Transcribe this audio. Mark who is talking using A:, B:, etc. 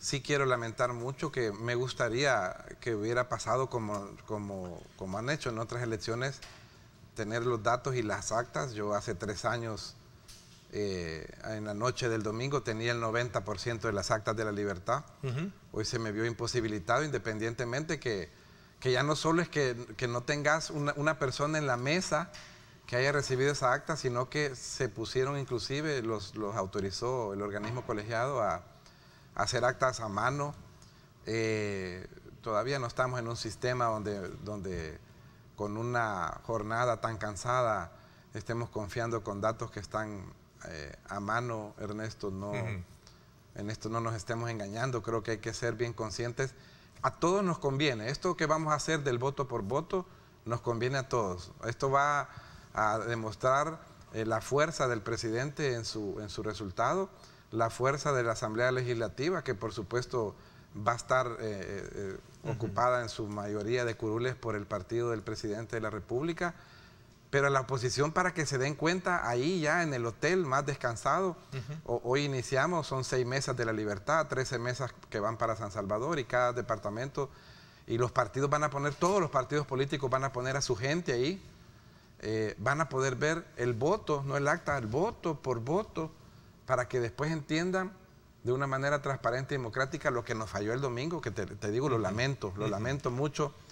A: sí quiero lamentar mucho que me gustaría que hubiera pasado como, como, como han hecho en otras elecciones, tener los datos y las actas. Yo hace tres años, eh, en la noche del domingo, tenía el 90% de las actas de la libertad. Hoy se me vio imposibilitado, independientemente que, que ya no solo es que, no tengas una, persona en la mesa que haya recibido esa acta, sino que se pusieron inclusive, los, los autorizó el organismo colegiado a hacer actas a mano. Eh, todavía no estamos en un sistema donde, donde con una jornada tan cansada estemos confiando con datos que están eh, a mano, Ernesto, no, en esto no nos estemos engañando, creo que hay que ser bien conscientes. A todos nos conviene, esto que vamos a hacer del voto por voto nos conviene a todos. Esto va a demostrar eh, la fuerza del presidente en su, en su resultado la fuerza de la Asamblea Legislativa, que por supuesto va a estar eh, eh, eh, ocupada en su mayoría de curules por el partido del presidente de la República, pero la oposición para que se den cuenta ahí ya en el hotel más descansado, hoy iniciamos, son seis mesas de la libertad, 13 mesas que van para San Salvador y cada departamento, y los partidos van a poner, todos los partidos políticos van a poner a su gente ahí, van a poder ver el voto, no el acta, el voto por voto, para que después entiendan de una manera transparente y democrática lo que nos falló el domingo, que te, digo, lo lamento, lo lamento mucho